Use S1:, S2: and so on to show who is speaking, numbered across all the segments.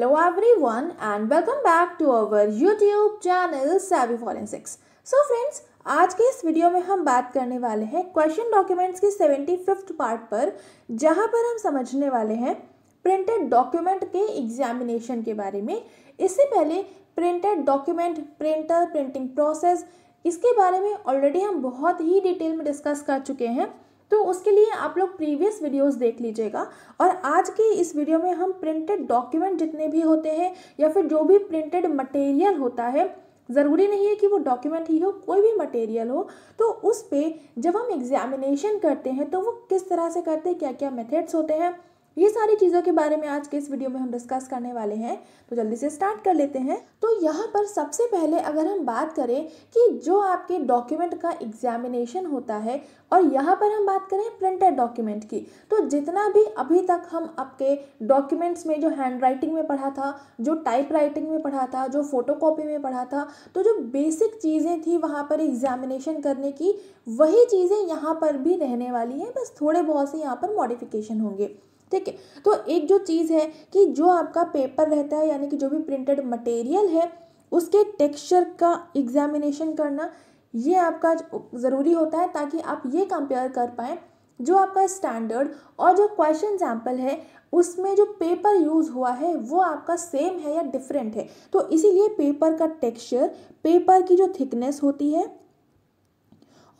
S1: Hello everyone and welcome back to our YouTube channel Savvy Forensics. So friends, आज के इस video में हम बात करने वाले हैं क्वेश्चन डॉक्यूमेंट्स के सेवेंटी फिफ्थ पार्ट पर जहां पर हम समझने वाले हैं प्रिंटेड डॉक्यूमेंट के एग्जामिनेशन के बारे में इससे पहले printed document printer printing process इसके बारे में ऑलरेडी हम बहुत ही डिटेल में डिस्कस कर चुके हैं तो उसके लिए आप लोग प्रीवियस वीडियोस देख लीजिएगा और आज के इस वीडियो में हम प्रिंटेड डॉक्यूमेंट जितने भी होते हैं या फिर जो भी प्रिंटेड मटेरियल होता है ज़रूरी नहीं है कि वो डॉक्यूमेंट ही हो कोई भी मटेरियल हो तो उस पर जब हम एग्जामिनेशन करते हैं तो वो किस तरह से करते हैं क्या क्या मेथड्स होते हैं ये सारी चीज़ों के बारे में आज के इस वीडियो में हम डिस्कस करने वाले हैं तो जल्दी से स्टार्ट कर लेते हैं तो यहाँ पर सबसे पहले अगर हम बात करें कि जो आपके डॉक्यूमेंट का एग्जामिनेशन होता है और यहाँ पर हम बात करें प्रिंटेड डॉक्यूमेंट की तो जितना भी अभी तक हम आपके डॉक्यूमेंट्स में जो हैंड राइटिंग में पढ़ा था जो टाइप राइटिंग में पढ़ा था जो फोटोकॉपी में पढ़ा था तो जो बेसिक चीज़ें थी वहाँ पर एग्जामिनेशन करने की वही चीज़ें यहाँ पर भी रहने वाली हैं बस थोड़े बहुत से यहाँ पर मॉडिफिकेशन होंगे ठीक है तो एक जो चीज़ है कि जो आपका पेपर रहता है यानी कि जो भी प्रिंटेड मटेरियल है उसके टेक्सचर का एग्जामिनेशन करना ये आपका ज़रूरी होता है ताकि आप ये कंपेयर कर पाएँ जो आपका स्टैंडर्ड और जो क्वेश्चन सैम्पल है उसमें जो पेपर यूज़ हुआ है वो आपका सेम है या डिफरेंट है तो इसीलिए पेपर का टेक्सचर पेपर की जो थिकनेस होती है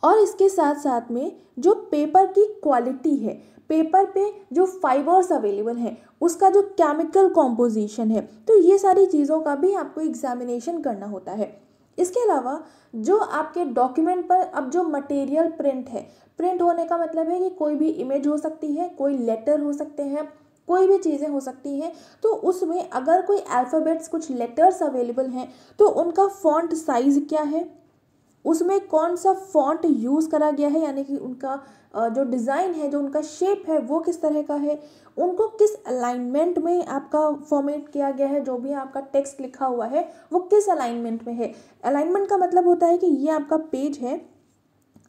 S1: और इसके साथ साथ में जो पेपर की क्वालिटी है पेपर पे जो फाइबर्स अवेलेबल हैं उसका जो केमिकल कॉम्पोजिशन है तो ये सारी चीज़ों का भी आपको एग्जामिनेशन करना होता है इसके अलावा जो आपके डॉक्यूमेंट पर अब जो मटेरियल प्रिंट है प्रिंट होने का मतलब है कि कोई भी इमेज हो सकती है कोई लेटर हो सकते हैं कोई भी चीज़ें हो सकती हैं तो उसमें अगर कोई अल्फ़ाबेट्स कुछ लेटर्स अवेलेबल हैं तो उनका फॉन्ट साइज़ क्या है उसमें कौन सा फॉन्ट यूज़ करा गया है यानी कि उनका जो डिज़ाइन है जो उनका शेप है वो किस तरह का है उनको किस अलाइनमेंट में आपका फॉर्मेट किया गया है जो भी आपका टेक्स्ट लिखा हुआ है वो किस अलाइनमेंट में है अलाइनमेंट का मतलब होता है कि ये आपका पेज है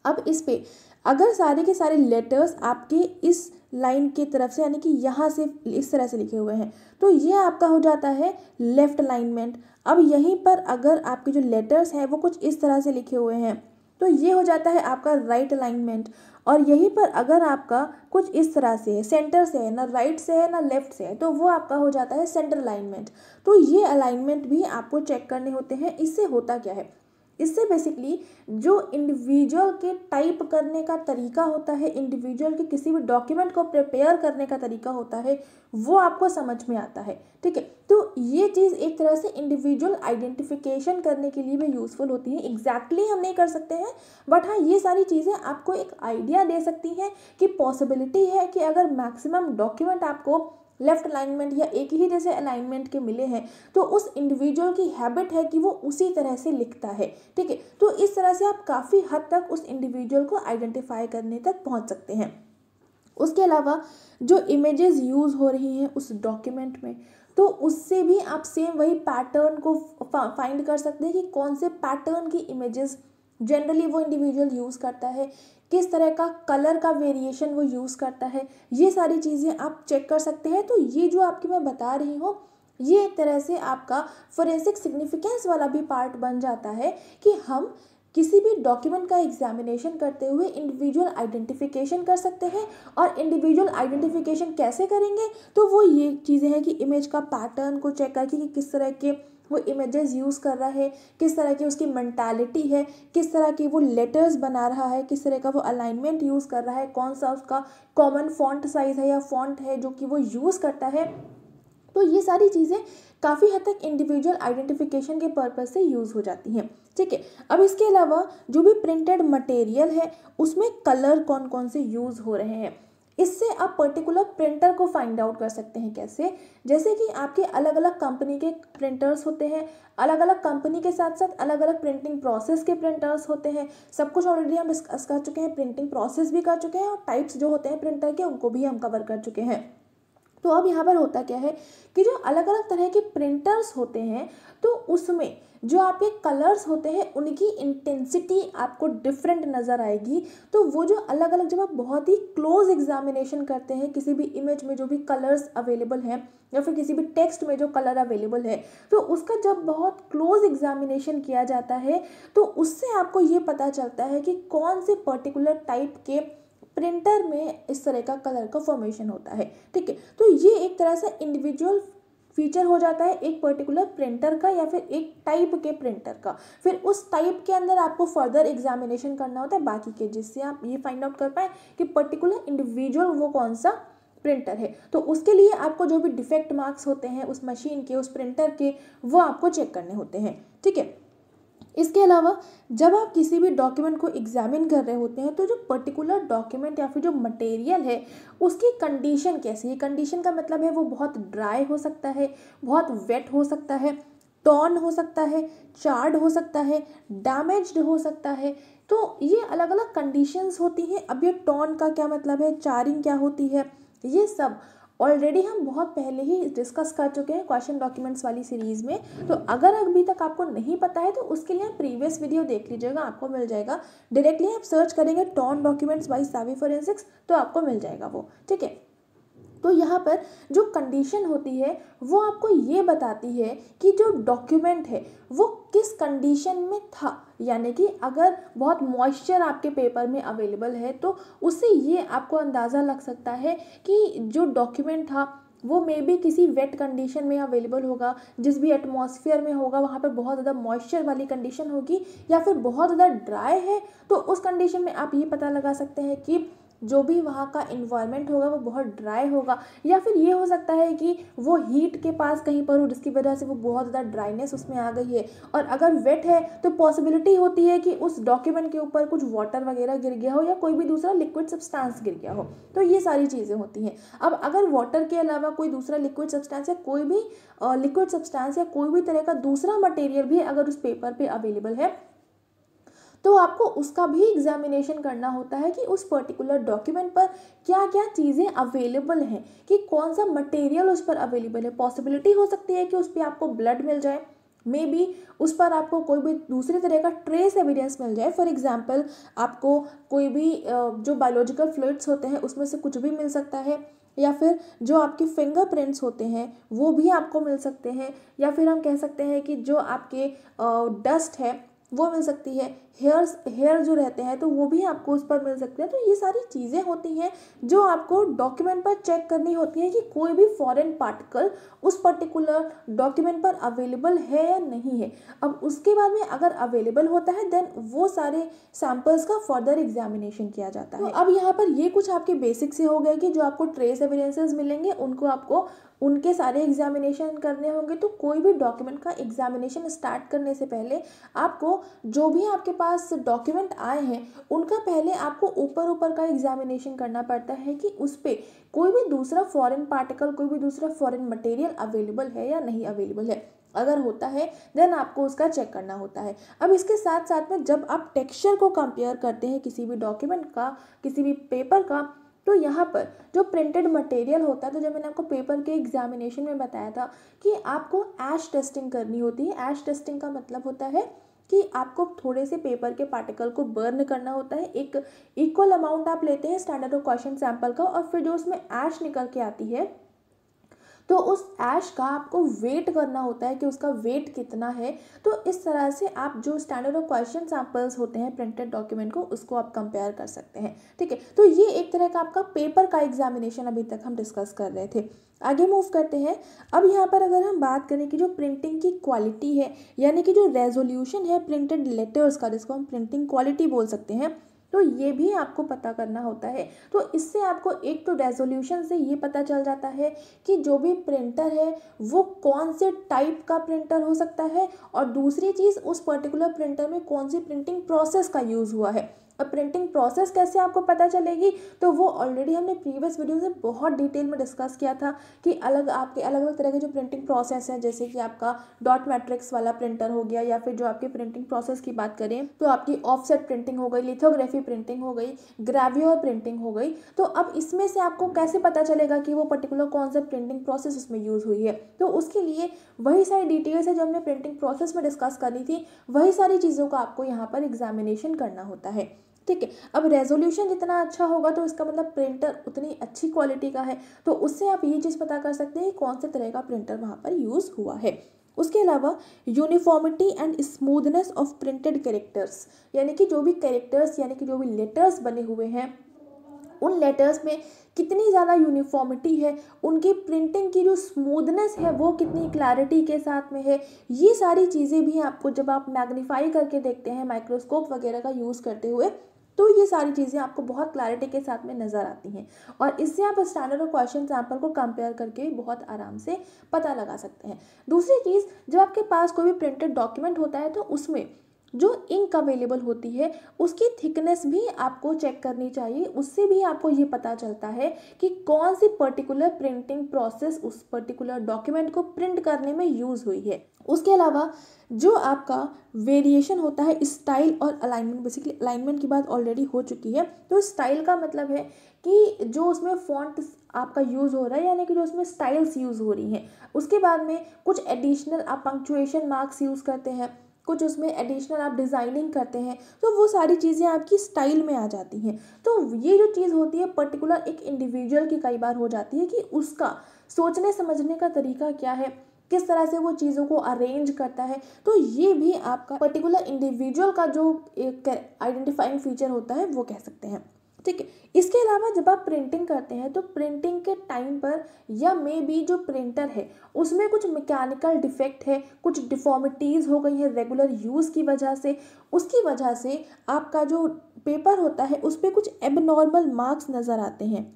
S1: अब इस पे अगर सारे के सारे लेटर्स आपके इस लाइन की तरफ से यानी कि यहाँ से इस तरह से लिखे हुए हैं तो ये आपका हो जाता है लेफ़्ट अलाइनमेंट अब यहीं पर अगर आपके जो लेटर्स हैं वो कुछ इस तरह से लिखे हुए हैं तो ये हो जाता है आपका राइट right अलाइनमेंट और यहीं पर अगर आपका कुछ इस तरह से है सेंटर से है ना राइट से है ना लेफ्ट से है तो वो आपका हो जाता है सेंटर अलाइनमेंट तो ये अलाइनमेंट भी आपको चेक करने होते हैं इससे होता क्या है इससे बेसिकली जो इंडिविजुअल के टाइप करने का तरीका होता है इंडिविजुअल के किसी भी डॉक्यूमेंट को प्रिपेयर करने का तरीका होता है वो आपको समझ में आता है ठीक है तो ये चीज़ एक तरह से इंडिविजुअल आइडेंटिफिकेशन करने के लिए भी यूज़फुल होती है एग्जैक्टली exactly हम नहीं कर सकते हैं बट हाँ ये सारी चीज़ें आपको एक आइडिया दे सकती हैं कि पॉसिबिलिटी है कि अगर मैक्सिमम डॉक्यूमेंट आपको लेफ्ट अलाइनमेंट या एक ही जैसे अलाइनमेंट के मिले हैं तो उस इंडिविजुअल की हैबिट है कि वो उसी तरह से लिखता है ठीक है तो इस तरह से आप काफ़ी हद तक उस इंडिविजुअल को आइडेंटिफाई करने तक पहुँच सकते हैं उसके अलावा जो इमेजेस यूज़ हो रही हैं उस डॉक्यूमेंट में तो उससे भी आप सेम वही पैटर्न को फाइंड कर सकते हैं कि कौन से पैटर्न की इमेजेस जनरली वो इंडिविजुअल यूज़ करता है किस तरह का कलर का वेरिएशन वो यूज़ करता है ये सारी चीज़ें आप चेक कर सकते हैं तो ये जो आपकी मैं बता रही हूँ ये एक तरह से आपका फोरेंसिक सिग्निफिकेंस वाला भी पार्ट बन जाता है कि हम किसी भी डॉक्यूमेंट का एग्जामिनेशन करते हुए इंडिविजुअल आइडेंटिफिकेशन कर सकते हैं और इंडिविजुअल आइडेंटिफिकेशन कैसे करेंगे तो वो ये चीज़ें हैं कि इमेज का पैटर्न को चेक करके कि किस तरह के वो इमेजेस यूज़ कर रहा है किस तरह की उसकी मैंटालिटी है किस तरह की वो लेटर्स बना रहा है किस तरह का वो अलाइनमेंट यूज़ कर रहा है कौन सा उसका कॉमन फॉन्ट साइज़ है या फॉन्ट है जो कि वो यूज़ करता है तो ये सारी चीज़ें काफ़ी हद तक इंडिविजुअल आइडेंटिफिकेशन के पर्पज़ से यूज़ हो जाती हैं ठीक है अब इसके अलावा जो भी प्रिंटेड मटेरियल है उसमें कलर कौन कौन से यूज़ हो रहे हैं इससे आप पर्टिकुलर प्रिंटर को फाइंड आउट कर सकते हैं कैसे जैसे कि आपके अलग अलग कंपनी के प्रिंटर्स होते हैं अलग अलग कंपनी के साथ साथ अलग अलग प्रिंटिंग प्रोसेस के प्रिंटर्स होते हैं सब कुछ ऑलरेडी हम डिस्कस कर चुके हैं प्रिंटिंग प्रोसेस भी कर चुके हैं और टाइप्स जो होते हैं प्रिंटर के उनको भी हम कवर कर चुके हैं तो अब यहाँ पर होता क्या है कि जो अलग अलग तरह के प्रिंटर्स होते हैं तो उसमें जो आपके कलर्स होते हैं उनकी इंटेंसिटी आपको डिफरेंट नज़र आएगी तो वो जो अलग अलग जब आप बहुत ही क्लोज एग्जामिनेशन करते हैं किसी भी इमेज में जो भी कलर्स अवेलेबल हैं या फिर किसी भी टेक्स्ट में जो कलर अवेलेबल है तो उसका जब बहुत क्लोज एग्जामिनेशन किया जाता है तो उससे आपको ये पता चलता है कि कौन से पर्टिकुलर टाइप के प्रिंटर में इस तरह का कलर का फॉर्मेशन होता है ठीक है तो ये एक तरह से इंडिविजुअल फीचर हो जाता है एक पर्टिकुलर प्रिंटर का या फिर एक टाइप के प्रिंटर का फिर उस टाइप के अंदर आपको फर्दर एग्जामिनेशन करना होता है बाकी के जिससे आप ये फाइंड आउट कर पाए कि पर्टिकुलर इंडिविजुअल वो कौन सा प्रिंटर है तो उसके लिए आपको जो भी डिफेक्ट मार्क्स होते हैं उस मशीन के उस प्रिंटर के वो आपको चेक करने होते हैं ठीक है इसके अलावा जब आप किसी भी डॉक्यूमेंट को एग्जामिन कर रहे होते हैं तो जो पर्टिकुलर डॉक्यूमेंट या फिर जो मटेरियल है उसकी कंडीशन कैसी है कंडीशन का मतलब है वो बहुत ड्राई हो सकता है बहुत वेट हो सकता है टॉन हो सकता है चार्ड हो सकता है डैमेज्ड हो सकता है तो ये अलग अलग कंडीशंस होती हैं अब ये टॉन का क्या मतलब है चारिंग क्या होती है ये सब ऑलरेडी हम बहुत पहले ही डिस्कस कर चुके हैं क्वेश्चन डॉक्यूमेंट्स वाली सीरीज़ में तो अगर अभी तक आपको नहीं पता है तो उसके लिए प्रीवियस वीडियो देख लीजिएगा आपको मिल जाएगा डायरेक्टली आप सर्च करेंगे टॉन डॉक्यूमेंट्स बाई सावी फोरेंसिक्स तो आपको मिल जाएगा वो ठीक है तो यहाँ पर जो कंडीशन होती है वो आपको ये बताती है कि जो डॉक्यूमेंट है वो किस कंडीशन में था यानी कि अगर बहुत मॉइस्चर आपके पेपर में अवेलेबल है तो उससे ये आपको अंदाज़ा लग सकता है कि जो डॉक्यूमेंट था वो मे बी किसी वेट कंडीशन में अवेलेबल होगा जिस भी एटमॉस्फेयर में होगा वहाँ पर बहुत ज़्यादा मॉइस्चर वाली कंडीशन होगी या फिर बहुत ज़्यादा ड्राई है तो उस कंडीशन में आप ये पता लगा सकते हैं कि जो भी वहाँ का इन्वायरमेंट होगा वो बहुत ड्राई होगा या फिर ये हो सकता है कि वो हीट के पास कहीं पर हो जिसकी वजह से वो बहुत ज़्यादा ड्राइनेस उसमें आ गई है और अगर वेट है तो पॉसिबिलिटी होती है कि उस डॉक्यूमेंट के ऊपर कुछ वाटर वगैरह गिर गया हो या कोई भी दूसरा लिक्विड सब्सटेंस गिर गया हो तो ये सारी चीज़ें होती हैं अब अगर वाटर के अलावा कोई दूसरा लिक्विड सब्सटेंस या कोई भी लिक्विड सब्सटेंस या कोई भी तरह का दूसरा मटेरियल भी अगर उस पेपर पर पे अवेलेबल है तो आपको उसका भी एग्जामिनेशन करना होता है कि उस पर्टिकुलर डॉक्यूमेंट पर क्या क्या चीज़ें अवेलेबल हैं कि कौन सा मटेरियल उस पर अवेलेबल है पॉसिबिलिटी हो सकती है कि उस पर आपको ब्लड मिल जाए मे बी उस पर आपको कोई भी दूसरे तरह का ट्रेस एविडेंस मिल जाए फॉर एग्जाम्पल आपको कोई भी जो बायोलॉजिकल फ्लूड्स होते हैं उसमें से कुछ भी मिल सकता है या फिर जो आपके फिंगरप्रिंट्स होते हैं वो भी आपको मिल सकते हैं या फिर हम कह सकते हैं कि जो आपके डस्ट है वो मिल सकती है हेयर्स हेयर जो रहते हैं तो वो भी आपको उस पर मिल सकते हैं तो ये सारी चीज़ें होती हैं जो आपको डॉक्यूमेंट पर चेक करनी होती है कि कोई भी फॉरेन पार्टिकल उस पर्टिकुलर डॉक्यूमेंट पर अवेलेबल है या नहीं है अब उसके बाद में अगर अवेलेबल होता है देन वो सारे सैम्पल्स का फर्दर एग्जामिनेशन किया जाता तो है तो अब यहाँ पर ये कुछ आपके बेसिक से हो गए कि जो आपको ट्रेस एविडेंसेज मिलेंगे उनको आपको उनके सारे एग्जामिनेशन करने होंगे तो कोई भी डॉक्यूमेंट का एग्जामिनेशन स्टार्ट करने से पहले आपको जो भी आपके पास डॉक्यूमेंट आए हैं उनका पहले आपको ऊपर ऊपर का एग्जामिनेशन करना पड़ता है कि उस पर कोई भी दूसरा फॉरेन पार्टिकल कोई भी दूसरा फॉरेन मटेरियल अवेलेबल है या नहीं अवेलेबल है अगर होता है देन आपको उसका चेक करना होता है अब इसके साथ साथ में जब आप टेक्सचर को कंपेयर करते हैं किसी भी डॉक्यूमेंट का किसी भी पेपर का तो यहाँ पर जो प्रिंटेड मटेरियल होता है तो जब मैंने आपको पेपर के एग्जामिनेशन में बताया था कि आपको ऐश टेस्टिंग करनी होती है ऐश टेस्टिंग का मतलब होता है कि आपको थोड़े से पेपर के पार्टिकल को बर्न करना होता है एक इक्वल अमाउंट आप लेते हैं स्टैंडर्ड ऑफ क्वेश्चन सैम्पल का और फिर जो उसमें ऐश निकल के आती है तो उस ऐश का आपको वेट करना होता है कि उसका वेट कितना है तो इस तरह से आप जो स्टैंडर्ड ऑफ क्वेश्चन सैम्पल्स होते हैं प्रिंटेड डॉक्यूमेंट को उसको आप कंपेयर कर सकते हैं ठीक है तो ये एक तरह का आपका पेपर का एग्जामिनेशन अभी तक हम डिस्कस कर रहे थे आगे मूव करते हैं अब यहाँ पर अगर हम बात करें कि जो प्रिंटिंग की क्वालिटी है यानी कि जो रेजोल्यूशन है प्रिंटेड लेटर्स का जिसको हम प्रिंटिंग क्वालिटी बोल सकते हैं तो ये भी आपको पता करना होता है तो इससे आपको एक तो रेजोल्यूशन से ये पता चल जाता है कि जो भी प्रिंटर है वो कौन से टाइप का प्रिंटर हो सकता है और दूसरी चीज़ उस पर्टिकुलर प्रिंटर में कौन सी प्रिंटिंग प्रोसेस का यूज़ हुआ है और प्रिंटिंग प्रोसेस कैसे आपको पता चलेगी तो वो ऑलरेडी हमने प्रीवियस वीडियो में बहुत डिटेल में डिस्कस किया था कि अलग आपके अलग अलग तरह के जो प्रिंटिंग प्रोसेस हैं जैसे कि आपका डॉट मैट्रिक्स वाला प्रिंटर हो गया या फिर जो आपकी प्रिंटिंग प्रोसेस की बात करें तो आपकी ऑफसेट प्रिंटिंग हो गई लिथोग्राफी प्रिंटिंग हो गई ग्रेव्योर प्रिंटिंग हो गई तो अब इसमें से आपको कैसे पता चलेगा कि वो पर्टिकुलर कौन सा प्रिंटिंग प्रोसेस उसमें यूज़ हुई है तो उसके लिए वही सारी डिटेल्स है जो हमने प्रिंटिंग प्रोसेस में डिस्कस करनी थी वही सारी चीज़ों का आपको यहाँ पर एग्जामिनेशन करना होता है ठीक है अब रेजोल्यूशन जितना अच्छा होगा तो इसका मतलब प्रिंटर उतनी अच्छी क्वालिटी का है तो उससे आप ये चीज़ पता कर सकते हैं कौन से तरह का प्रिंटर वहाँ पर यूज़ हुआ है उसके अलावा uniformity and smoothness of printed characters यानी कि जो भी कैरेक्टर्स यानी कि जो भी लेटर्स बने हुए हैं उन लेटर्स में कितनी ज़्यादा यूनिफॉर्मिटी है उनकी प्रिंटिंग की जो स्मूदनेस है वो कितनी क्लैरिटी के साथ में है ये सारी चीज़ें भी आपको जब आप मैग्नीफाई करके देखते हैं माइक्रोस्कोप वगैरह का यूज़ करते हुए तो ये सारी चीज़ें आपको बहुत क्लैरिटी के साथ में नज़र आती हैं और इससे आप स्टैंडर्ड और क्वेश्चन सैम्पल को कंपेयर करके बहुत आराम से पता लगा सकते हैं दूसरी चीज़ जब आपके पास कोई भी प्रिंटेड डॉक्यूमेंट होता है तो उसमें जो इंक अवेलेबल होती है उसकी थिकनेस भी आपको चेक करनी चाहिए उससे भी आपको ये पता चलता है कि कौन सी पर्टिकुलर प्रिंटिंग प्रोसेस उस पर्टिकुलर डॉक्यूमेंट को प्रिंट करने में यूज़ हुई है उसके अलावा जो आपका वेरिएशन होता है स्टाइल और अलाइनमेंट बेसिकली अलाइनमेंट की बात ऑलरेडी हो चुकी है तो स्टाइल का मतलब है कि जो उसमें फॉन्ट आपका यूज़ हो रहा है यानी कि जो उसमें स्टाइल्स यूज़ हो रही हैं उसके बाद में कुछ एडिशनल आप पंक्चुएशन मार्क्स यूज़ करते हैं कुछ उसमें एडिशनल आप डिज़ाइनिंग करते हैं तो वो सारी चीज़ें आपकी स्टाइल में आ जाती हैं तो ये जो चीज़ होती है पर्टिकुलर एक इंडिविजुअल की कई बार हो जाती है कि उसका सोचने समझने का तरीका क्या है किस तरह से वो चीज़ों को अरेंज करता है तो ये भी आपका पर्टिकुलर इंडिविजुअल का जो एक आइडेंटिफाइंग फीचर होता है वो कह सकते हैं ठीक है इसके अलावा जब आप प्रिंटिंग करते हैं तो प्रिंटिंग के टाइम पर या मे बी जो प्रिंटर है उसमें कुछ मैकेनिकल डिफेक्ट है कुछ डिफॉर्मिटीज़ हो गई है रेगुलर यूज़ की वजह से उसकी वजह से आपका जो पेपर होता है उस पर कुछ एबनॉर्मल मार्क्स नज़र आते हैं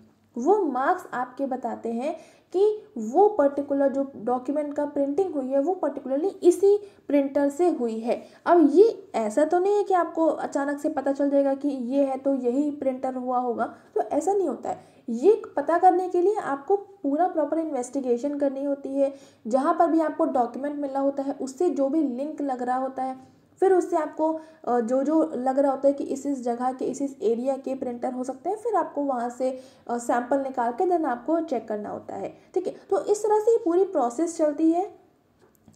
S1: वो मार्क्स आपके बताते हैं कि वो पर्टिकुलर जो डॉक्यूमेंट का प्रिंटिंग हुई है वो पर्टिकुलरली इसी प्रिंटर से हुई है अब ये ऐसा तो नहीं है कि आपको अचानक से पता चल जाएगा कि ये है तो यही प्रिंटर हुआ होगा तो ऐसा नहीं होता है ये पता करने के लिए आपको पूरा प्रॉपर इन्वेस्टिगेशन करनी होती है जहाँ पर भी आपको डॉक्यूमेंट मिला होता है उससे जो भी लिंक लग रहा होता है फिर उससे आपको जो जो लग रहा होता है कि इस इस जगह के इस इस एरिया के प्रिंटर हो सकते हैं फिर आपको वहाँ से सैंपल निकाल के देन आपको चेक करना होता है ठीक है तो इस तरह से ये पूरी प्रोसेस चलती है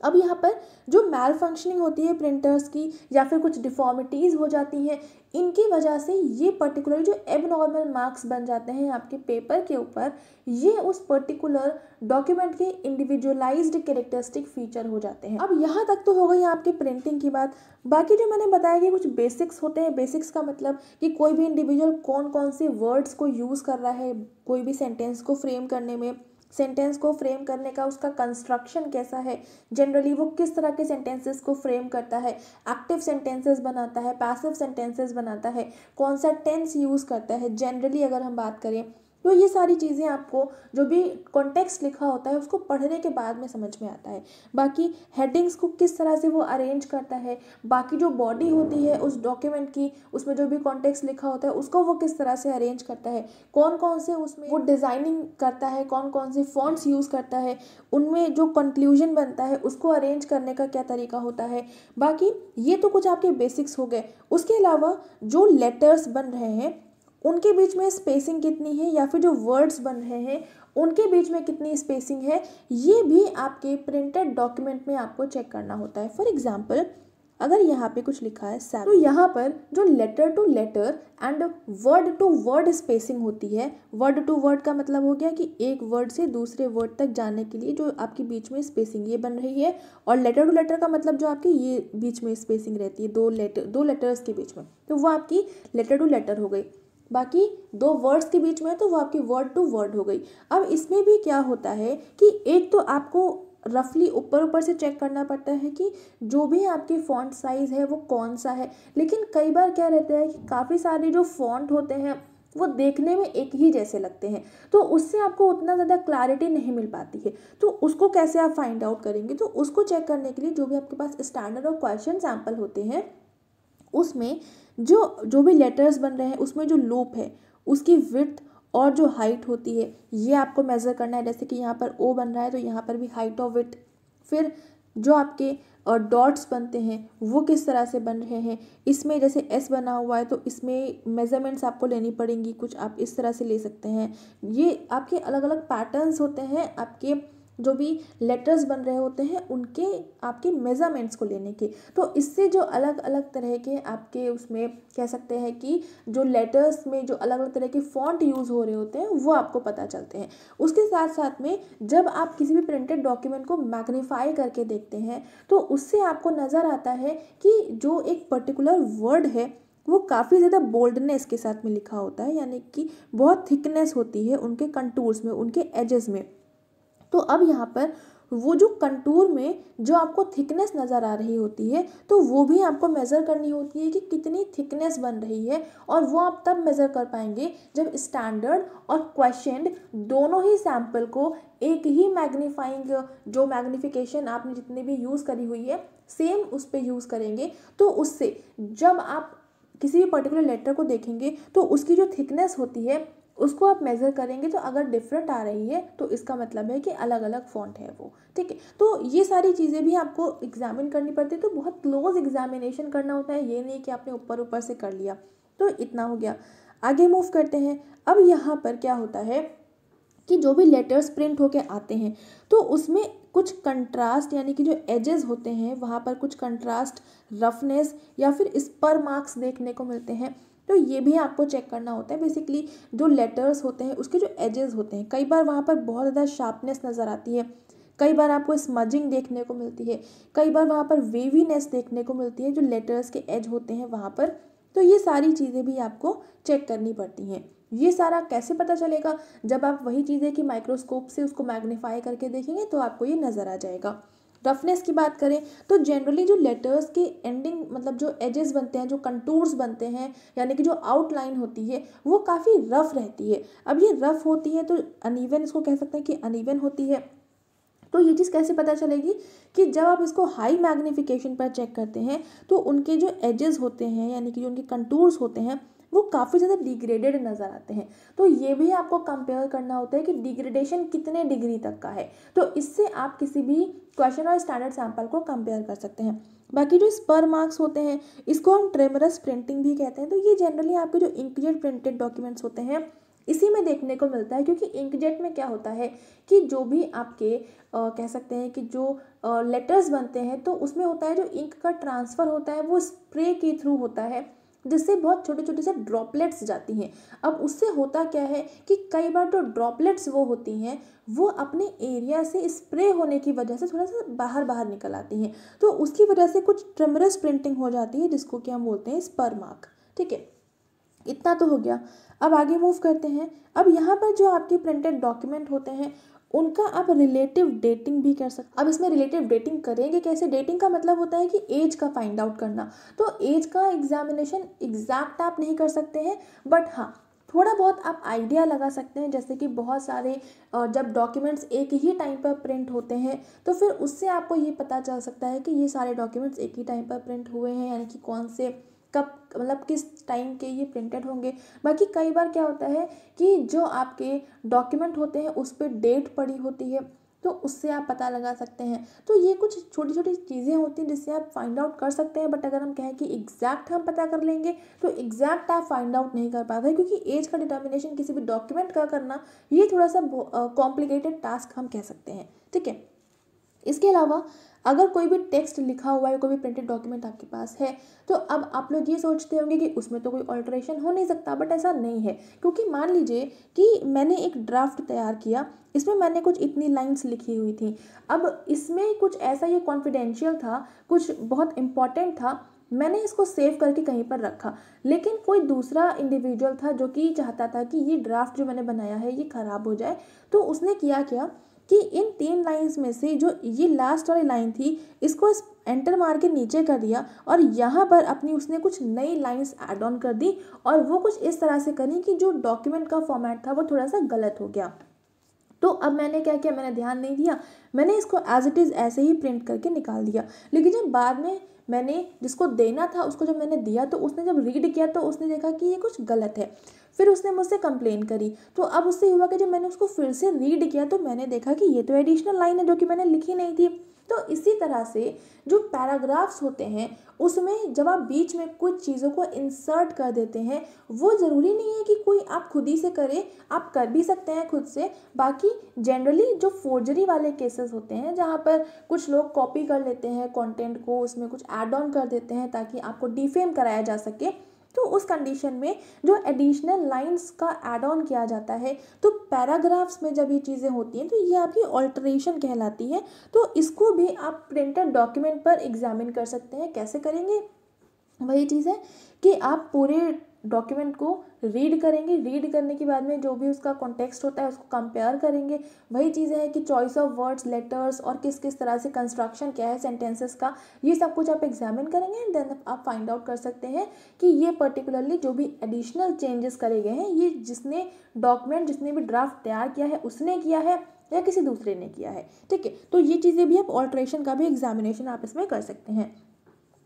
S1: अब यहाँ पर जो मैल फंक्शनिंग होती है प्रिंटर्स की या फिर कुछ डिफॉर्मिटीज़ हो जाती हैं इनकी वजह से ये पर्टिकुलर जो एबनॉर्मल मार्क्स बन जाते हैं आपके पेपर के ऊपर ये उस पर्टिकुलर डॉक्यूमेंट के इंडिविजुअलाइज्ड कैरेक्टरिस्टिक फीचर हो जाते हैं अब यहाँ तक तो हो गई आपकी प्रिंटिंग की बात बाकी जो मैंने बताया कि कुछ बेसिक्स होते हैं बेसिक्स का मतलब कि कोई भी इंडिविजुअल कौन कौन से वर्ड्स को यूज़ कर रहा है कोई भी सेंटेंस को फ्रेम करने में सेंटेंस को फ्रेम करने का उसका कंस्ट्रक्शन कैसा है जनरली वो किस तरह के सेंटेंसेस को फ्रेम करता है एक्टिव सेंटेंसेस बनाता है पैसिव सेंटेंसेस बनाता है कौन सा टेंस यूज़ करता है जनरली अगर हम बात करें तो ये सारी चीज़ें आपको जो भी कॉन्टेक्स्ट लिखा होता है उसको पढ़ने के बाद में समझ में आता है बाकी हेडिंग्स को किस तरह से वो अरेंज करता है बाकी जो बॉडी होती है उस डॉक्यूमेंट की उसमें जो भी कॉन्टेक्स्ट लिखा होता है उसको वो किस तरह से अरेंज करता है कौन कौन से उसमें वो डिज़ाइनिंग करता है कौन कौन से फॉन्ट्स यूज़ करता है उनमें जो कंक्लूजन बनता है उसको अरेंज करने का क्या तरीका होता है बाकी ये तो कुछ आपके बेसिक्स हो गए उसके अलावा जो लेटर्स बन रहे हैं उनके बीच में स्पेसिंग कितनी है या फिर जो वर्ड्स बन रहे हैं उनके बीच में कितनी स्पेसिंग है ये भी आपके प्रिंटेड डॉक्यूमेंट में आपको चेक करना होता है फॉर एग्जाम्पल अगर यहाँ पे कुछ लिखा है सैप तो यहाँ पर जो letter to letter and word to word spacing होती है वर्ड टू वर्ड का मतलब हो गया कि एक वर्ड से दूसरे वर्ड तक जाने के लिए जो आपके बीच में स्पेसिंग ये बन रही है और लेटर टू लेटर का मतलब जो आपकी ये बीच में स्पेसिंग रहती है दो लेटर दो लेटर्स के बीच में तो वो आपकी लेटर टू लेटर हो गई बाकी दो वर्ड्स के बीच में तो वो आपकी वर्ड टू वर्ड हो गई अब इसमें भी क्या होता है कि एक तो आपको रफली ऊपर ऊपर से चेक करना पड़ता है कि जो भी आपके फॉन्ट साइज़ है वो कौन सा है लेकिन कई बार क्या रहता है कि काफ़ी सारे जो फॉन्ट होते हैं वो देखने में एक ही जैसे लगते हैं तो उससे आपको उतना ज़्यादा क्लैरिटी नहीं मिल पाती है तो उसको कैसे आप फाइंड आउट करेंगे तो उसको चेक करने के लिए जो भी आपके पास स्टैंडर्ड और क्वेश्चन सैम्पल होते हैं उसमें जो जो भी लेटर्स बन रहे हैं उसमें जो लूप है उसकी विथ और जो हाइट होती है ये आपको मेज़र करना है जैसे कि यहाँ पर ओ बन रहा है तो यहाँ पर भी हाइट और विथ फिर जो आपके डॉट्स बनते हैं वो किस तरह से बन रहे हैं इसमें जैसे एस बना हुआ है तो इसमें मेज़रमेंट्स आपको लेनी पड़ेंगी कुछ आप इस तरह से ले सकते हैं ये आपके अलग अलग पैटर्न्स होते हैं आपके जो भी लेटर्स बन रहे होते हैं उनके आपके मेज़रमेंट्स को लेने के तो इससे जो अलग अलग तरह के आपके उसमें कह सकते हैं कि जो लेटर्स में जो अलग अलग तरह के फॉन्ट यूज़ हो रहे होते हैं वो आपको पता चलते हैं उसके साथ साथ में जब आप किसी भी प्रिंटेड डॉक्यूमेंट को मैग्नीफाई करके देखते हैं तो उससे आपको नज़र आता है कि जो एक पर्टिकुलर वर्ड है वो काफ़ी ज़्यादा बोल्डनेस के साथ में लिखा होता है यानी कि बहुत थिकनेस होती है उनके कंटूर्स में उनके एजेस में तो अब यहाँ पर वो जो कंटूर में जो आपको थिकनेस नज़र आ रही होती है तो वो भी आपको मेज़र करनी होती है कि कितनी थिकनेस बन रही है और वो आप तब मेज़र कर पाएंगे जब स्टैंडर्ड और क्वेश्चन दोनों ही सैम्पल को एक ही मैग्नीफाइंग जो मैग्नीफिकेशन आपने जितनी भी यूज़ करी हुई है सेम उस पर यूज़ करेंगे तो उससे जब आप किसी भी पर्टिकुलर लेटर को देखेंगे तो उसकी जो थिकनेस होती है उसको आप मेज़र करेंगे तो अगर डिफरेंट आ रही है तो इसका मतलब है कि अलग अलग फॉन्ट है वो ठीक है तो ये सारी चीज़ें भी आपको एग्जामिन करनी पड़ती है तो बहुत क्लोज एग्जामिनेशन करना होता है ये नहीं कि आपने ऊपर ऊपर से कर लिया तो इतना हो गया आगे मूव करते हैं अब यहाँ पर क्या होता है कि जो भी लेटर्स प्रिंट होके आते हैं तो उसमें कुछ कंट्रास्ट यानी कि जो एजेस होते हैं वहाँ पर कुछ कंट्रास्ट रफनेस या फिर स्पर मार्क्स देखने को मिलते हैं तो ये भी आपको चेक करना होता है बेसिकली जो लेटर्स होते हैं उसके जो एजेस होते हैं कई बार वहाँ पर बहुत ज़्यादा शार्पनेस नज़र आती है कई बार आपको स्मजिंग देखने को मिलती है कई बार वहाँ पर वेवीनेस देखने को मिलती है जो लेटर्स के एज होते हैं वहाँ पर तो ये सारी चीज़ें भी आपको चेक करनी पड़ती हैं ये सारा कैसे पता चलेगा जब आप वही चीज़ें कि माइक्रोस्कोप से उसको मैग्नीफाई करके देखेंगे तो आपको ये नज़र आ जाएगा रफनेस की बात करें तो जनरली जो लेटर्स के एंडिंग मतलब जो एजेस बनते हैं जो कंटूर्स बनते हैं यानी कि जो आउटलाइन होती है वो काफ़ी रफ़ रहती है अब ये रफ़ होती है तो अनइवन इसको कह सकते हैं कि अनइवन होती है तो ये चीज़ कैसे पता चलेगी कि जब आप इसको हाई मैग्निफिकेशन पर चेक करते हैं तो उनके जो एजेस होते हैं यानी कि जो उनके कंटूर्स होते हैं वो काफ़ी ज़्यादा डिग्रेडेड नज़र आते हैं तो ये भी आपको कंपेयर करना होता है कि डिग्रेडेशन कितने डिग्री तक का है तो इससे आप किसी भी क्वेश्चन और स्टैंडर्ड सैंपल को कंपेयर कर सकते हैं बाकी जो स्पर मार्क्स होते हैं इसको हम ट्रेमरस प्रिंटिंग भी कहते हैं तो ये जनरली आपके जो इंकजेट प्रिंटेड डॉक्यूमेंट्स होते हैं इसी में देखने को मिलता है क्योंकि इंकजेट में क्या होता है कि जो भी आपके आ, कह सकते हैं कि जो आ, लेटर्स बनते हैं तो उसमें होता है जो इंक का ट्रांसफ़र होता है वो स्प्रे के थ्रू होता है जिससे बहुत छोटे छोटे से ड्रॉपलेट्स जाती हैं अब उससे होता क्या है कि कई बार जो ड्रॉपलेट्स वो होती हैं वो अपने एरिया से स्प्रे होने की वजह से थोड़ा सा बाहर बाहर निकल आती हैं तो उसकी वजह से कुछ ट्रेमरस प्रिंटिंग हो जाती है जिसको कि हम बोलते हैं स्पर मार्क ठीक है इतना तो हो गया अब आगे मूव करते हैं अब यहाँ पर जो आपके प्रिंटेड डॉक्यूमेंट होते हैं उनका आप रिलेटिव डेटिंग भी कर सकते अब इसमें रिलेटिव डेटिंग करेंगे कैसे डेटिंग का मतलब होता है कि एज का फाइंड आउट करना तो एज का एग्जामिनेशन एग्जैक्ट आप नहीं कर सकते हैं बट हाँ थोड़ा बहुत आप आइडिया लगा सकते हैं जैसे कि बहुत सारे जब डॉक्यूमेंट्स एक ही टाइम पर प्रिंट होते हैं तो फिर उससे आपको ये पता चल सकता है कि ये सारे डॉक्यूमेंट्स एक ही टाइम पर प्रिंट हुए हैं यानी कि कौन से कब मतलब किस टाइम के ये प्रिंटेड होंगे बाकी कई बार क्या होता है कि जो आपके डॉक्यूमेंट होते हैं उस पर डेट पड़ी होती है तो उससे आप पता लगा सकते हैं तो ये कुछ छोटी छोटी चीज़ें होती हैं जिससे आप फाइंड आउट कर सकते हैं बट अगर हम कहें कि एग्जैक्ट हम पता कर लेंगे तो एग्जैक्ट आप फाइंड आउट नहीं कर पाते क्योंकि एज का डिटर्मिनेशन किसी भी डॉक्यूमेंट का करना ये थोड़ा सा कॉम्प्लिकेटेड टास्क हम कह सकते हैं ठीक है इसके अलावा अगर कोई भी टेक्स्ट लिखा हुआ है कोई भी प्रिंटेड डॉक्यूमेंट आपके पास है तो अब आप लोग ये सोचते होंगे कि उसमें तो कोई ऑल्ट्रेशन हो नहीं सकता बट ऐसा नहीं है क्योंकि मान लीजिए कि मैंने एक ड्राफ्ट तैयार किया इसमें मैंने कुछ इतनी लाइंस लिखी हुई थी अब इसमें कुछ ऐसा ये कॉन्फिडेंशियल था कुछ बहुत इंपॉर्टेंट था मैंने इसको सेव करके कहीं पर रखा लेकिन कोई दूसरा इंडिविजुअल था जो कि चाहता था कि ये ड्राफ्ट जो मैंने बनाया है ये ख़राब हो जाए तो उसने किया क्या कि इन तीन लाइंस में से जो ये लास्ट वाली लाइन थी इसको इस एंटर मार के नीचे कर दिया और यहाँ पर अपनी उसने कुछ नई लाइंस एड ऑन कर दी और वो कुछ इस तरह से करी कि जो डॉक्यूमेंट का फॉर्मेट था वो थोड़ा सा गलत हो गया तो अब मैंने क्या किया मैंने ध्यान नहीं दिया मैंने इसको एज इट इज़ ऐसे ही प्रिंट करके निकाल दिया लेकिन जब बाद में मैंने जिसको देना था उसको जब मैंने दिया तो उसने जब रीड किया तो उसने देखा कि ये कुछ गलत है फिर उसने मुझसे कंप्लेन करी तो अब उससे हुआ कि जब मैंने उसको फिर से रीड किया तो मैंने देखा कि ये तो एडिशनल लाइन है जो कि मैंने लिखी नहीं थी तो इसी तरह से जो पैराग्राफ्स होते हैं उसमें जब आप बीच में कुछ चीज़ों को इंसर्ट कर देते हैं वो ज़रूरी नहीं है कि कोई आप खुद ही से करें आप कर भी सकते हैं खुद से बाकी जनरली जो फोर्जरी वाले केसेस होते हैं जहाँ पर कुछ लोग कॉपी कर लेते हैं कंटेंट को उसमें कुछ ऐड ऑन कर देते हैं ताकि आपको डिफेम कराया जा सके तो उस कंडीशन में जो एडिशनल लाइंस का एड ऑन किया जाता है तो पैराग्राफ्स में जब ये चीज़ें होती हैं तो ये आपकी ऑल्ट्रेशन कहलाती है तो इसको भी आप प्रिंटेड डॉक्यूमेंट पर एग्जामिन कर सकते हैं कैसे करेंगे वही चीज़ है कि आप पूरे डॉक्यूमेंट को रीड करेंगे रीड करने के बाद में जो भी उसका कॉन्टेक्स्ट होता है उसको कंपेयर करेंगे वही चीज़ें हैं कि चॉइस ऑफ वर्ड्स लेटर्स और किस किस तरह से कंस्ट्रक्शन क्या है सेंटेंसेस का ये सब कुछ आप एग्जामिन करेंगे एंड देन आप फाइंड आउट कर सकते हैं कि ये पर्टिकुलरली जो भी एडिशनल चेंजेस करे गए हैं ये जिसने डॉक्यूमेंट जिसने भी ड्राफ्ट तैयार किया है उसने किया है या किसी दूसरे ने किया है ठीक है तो ये चीज़ें भी आप ऑल्ट्रेशन का भी एग्जामिनेशन आप इसमें कर सकते हैं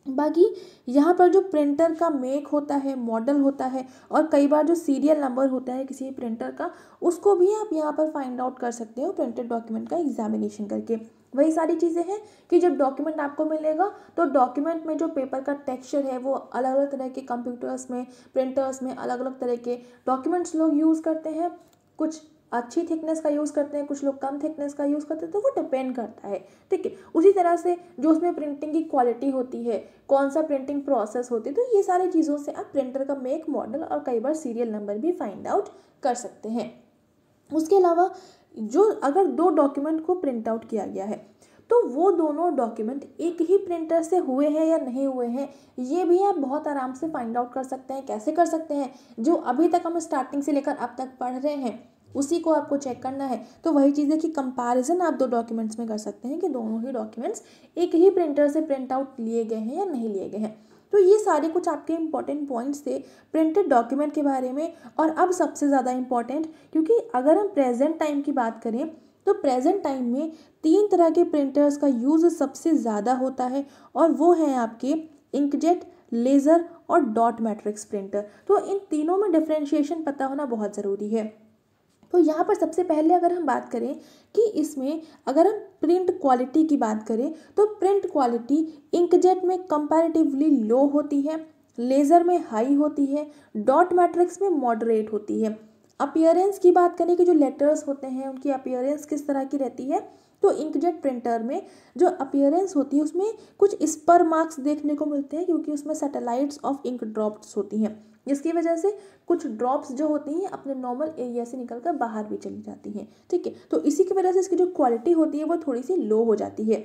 S1: बाकी यहाँ पर जो प्रिंटर का मेक होता है मॉडल होता है और कई बार जो सीरियल नंबर होता है किसी प्रिंटर का उसको भी आप यहाँ पर फाइंड आउट कर सकते हो प्रिंटेड डॉक्यूमेंट का एग्जामिनेशन करके वही सारी चीज़ें हैं कि जब डॉक्यूमेंट आपको मिलेगा तो डॉक्यूमेंट में जो पेपर का टेक्सचर है वो अलग अलग तरह के कंप्यूटर्स में प्रिंटर्स में अलग अलग तरह के डॉक्यूमेंट्स लोग यूज़ करते हैं कुछ अच्छी थिकनेस का यूज़ करते हैं कुछ लोग कम थिकनेस का यूज़ करते हैं तो वो डिपेंड करता है ठीक है उसी तरह से जो उसमें प्रिंटिंग की क्वालिटी होती है कौन सा प्रिंटिंग प्रोसेस होती है तो ये सारी चीज़ों से आप प्रिंटर का मेक मॉडल और कई बार सीरियल नंबर भी फाइंड आउट कर सकते हैं उसके अलावा जो अगर दो डॉक्यूमेंट को प्रिंट आउट किया गया है तो वो दोनों डॉक्यूमेंट एक ही प्रिंटर से हुए हैं या नहीं हुए हैं ये भी आप बहुत आराम से फाइंड आउट कर सकते हैं कैसे कर सकते हैं जो अभी तक हम स्टार्टिंग से लेकर अब तक पढ़ रहे हैं उसी को आपको चेक करना है तो वही चीज़ है कि कंपैरिजन आप दो डॉक्यूमेंट्स में कर सकते हैं कि दोनों ही डॉक्यूमेंट्स एक ही प्रिंटर से प्रिंट आउट लिए गए हैं या नहीं लिए गए हैं तो ये सारे कुछ आपके इंपॉर्टेंट पॉइंट्स थे प्रिंटेड डॉक्यूमेंट के बारे में और अब सबसे ज़्यादा इम्पॉर्टेंट क्योंकि अगर हम प्रेजेंट टाइम की बात करें तो प्रेजेंट टाइम में तीन तरह के प्रिंटर्स का यूज़ सबसे ज़्यादा होता है और वो हैं आपके इंकजेट लेज़र और डॉट मैट्रिक्स प्रिंटर तो इन तीनों में डिफ्रेंशिएशन पता होना बहुत ज़रूरी है तो यहाँ पर सबसे पहले अगर हम बात करें कि इसमें अगर हम प्रिंट क्वालिटी की बात करें तो प्रिंट क्वालिटी इंकजेट में कंपैरेटिवली लो होती है लेज़र में हाई होती है डॉट मैट्रिक्स में मॉडरेट होती है अपियरेंस की बात करें कि जो लेटर्स होते हैं उनकी अपियरेंस किस तरह की रहती है तो इंकजेट प्रिंटर में जो अपियरेंस होती है उसमें कुछ स्पर मार्क्स देखने को मिलते हैं क्योंकि उसमें सैटेलाइट्स ऑफ इंक ड्रॉप्स होती हैं जिसकी वजह से कुछ ड्रॉप्स जो होती हैं अपने नॉर्मल एरिया से निकल कर बाहर भी चली जाती हैं ठीक है तो इसी की वजह से इसकी जो क्वालिटी होती है वो थोड़ी सी लो हो जाती है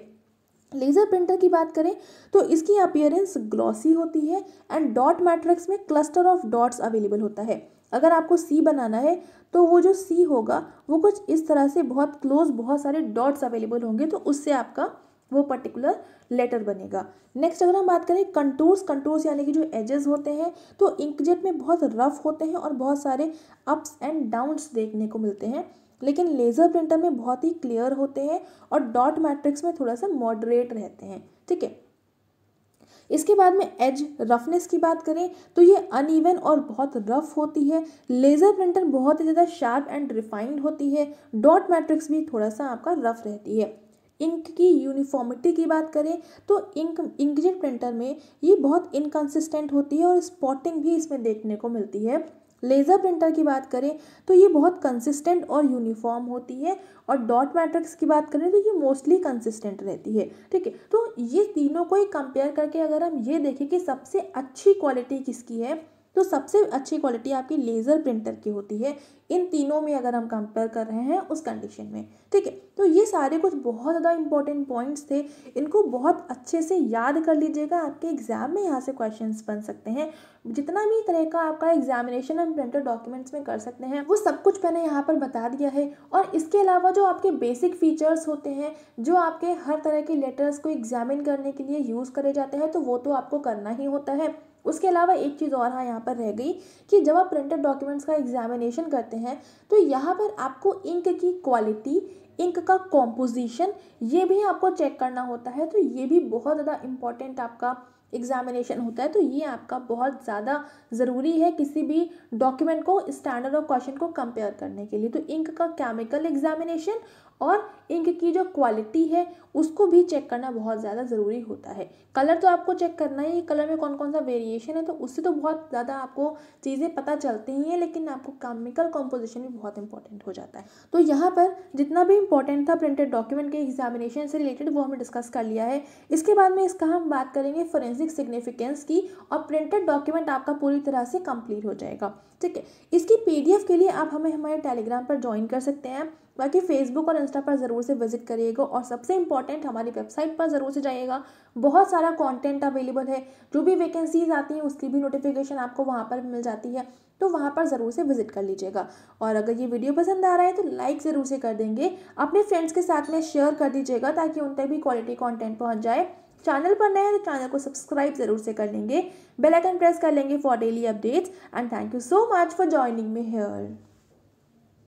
S1: लेज़र प्रिंटर की बात करें तो इसकी अपियरेंस ग्लॉसी होती है एंड डॉट मैट्रिक्स में क्लस्टर ऑफ डॉट्स अवेलेबल होता है अगर आपको सी बनाना है तो वो जो सी होगा वो कुछ इस तरह से बहुत क्लोज बहुत सारे डॉट्स अवेलेबल होंगे तो उससे आपका वो पर्टिकुलर लेटर बनेगा नेक्स्ट अगर हम बात करें कंटूर्स कंटूर्स यानी कि जो एजेस होते हैं तो इंकजेट में बहुत रफ होते हैं और बहुत सारे अप्स एंड डाउन्स देखने को मिलते हैं लेकिन लेज़र प्रिंटर में बहुत ही क्लियर होते हैं और डॉट मैट्रिक्स में थोड़ा सा मॉडरेट रहते हैं ठीक है इसके बाद में एज रफनेस की बात करें तो ये अनइवन और बहुत रफ होती है लेज़र प्रिंटर बहुत ही ज़्यादा शार्प एंड रिफाइंड होती है डॉट मैट्रिक्स भी थोड़ा सा आपका रफ रहती है इंक की यूनिफॉर्मिटी की बात करें तो इंक इंकजेट प्रिंटर में ये बहुत इनकन्सिस्टेंट होती है और स्पॉटिंग भी इसमें देखने को मिलती है लेज़र प्रिंटर की बात करें तो ये बहुत कंसिस्टेंट और यूनिफॉर्म होती है और डॉट मैट्रिक्स की बात करें तो ये मोस्टली कंसिस्टेंट रहती है ठीक है तो ये तीनों को ही कंपेयर करके अगर हम ये देखें कि सबसे अच्छी क्वालिटी किसकी है तो सबसे अच्छी क्वालिटी आपकी लेज़र प्रिंटर की होती है इन तीनों में अगर हम कंपेयर कर रहे हैं उस कंडीशन में ठीक है तो ये सारे कुछ बहुत ज़्यादा इंपॉर्टेंट पॉइंट्स थे इनको बहुत अच्छे से याद कर लीजिएगा आपके एग्ज़ाम में यहाँ से क्वेश्चन बन सकते हैं जितना भी तरह का आपका एग्जामिनेशन हम प्रिंटेड डॉक्यूमेंट्स में कर सकते हैं वो सब कुछ मैंने यहाँ पर बता दिया है और इसके अलावा जो आपके बेसिक फीचर्स होते हैं जो आपके हर तरह के लेटर्स को एग्जामिन करने के लिए यूज़ करे जाते हैं तो वो तो आपको करना ही होता है उसके अलावा एक चीज़ और हाँ यहाँ पर रह गई कि जब आप प्रिंटेड डॉक्यूमेंट्स का एग्जामिनेशन करते हैं तो यहाँ पर आपको इंक की क्वालिटी इंक का कॉम्पोजिशन ये भी आपको चेक करना होता है तो ये भी बहुत ज़्यादा इम्पॉर्टेंट आपका एग्जामिनेशन होता है तो ये आपका बहुत ज़्यादा ज़रूरी है किसी भी डॉक्यूमेंट को स्टैंडर्ड ऑफ क्वेश्चन को कंपेयर करने के लिए तो इंक का केमिकल एग्जामिनेशन और इंक की जो क्वालिटी है उसको भी चेक करना बहुत ज़्यादा ज़रूरी होता है कलर तो आपको चेक करना ही कलर में कौन कौन सा वेरिएशन है तो उससे तो बहुत ज़्यादा आपको चीज़ें पता चलती ही हैं लेकिन आपको केमिकल कॉम्पोजिशन भी बहुत इंपॉर्टेंट हो जाता है तो यहाँ पर जितना भी इंपॉर्टेंट था प्रिंटेड डॉक्यूमेंट के एग्जामिनेशन से रिलेटेड वो हमें डिस्कस कर लिया है इसके बाद में इसका हम बात करेंगे फोरेंसिक सिग्निफिकेंस की और प्रिंटेड डॉक्यूमेंट आपका पूरी तरह से कम्प्लीट हो जाएगा ठीक है इसकी पी के लिए आप हमें हमारे टेलीग्राम पर ज्वाइन कर सकते हैं बाकी फेसबुक और इंस्टा पर ज़रूर से विजिट करिएगा और सबसे इंपॉर्टेंट हमारी वेबसाइट पर ज़रूर से जाइएगा बहुत सारा कंटेंट अवेलेबल है जो भी वैकेंसीज आती हैं उसकी भी नोटिफिकेशन आपको वहाँ पर मिल जाती है तो वहाँ पर ज़रूर से विजिट कर लीजिएगा और अगर ये वीडियो पसंद आ रहा है तो लाइक ज़रूर से कर देंगे अपने फ्रेंड्स के साथ में शेयर कर दीजिएगा ताकि उन तक भी क्वालिटी कंटेंट पहुँच जाए चैनल पर नए हैं तो चैनल को सब्सक्राइब ज़रूर से कर लेंगे बेल आइकन प्रेस कर लेंगे for daily updates and thank you so much for joining me hair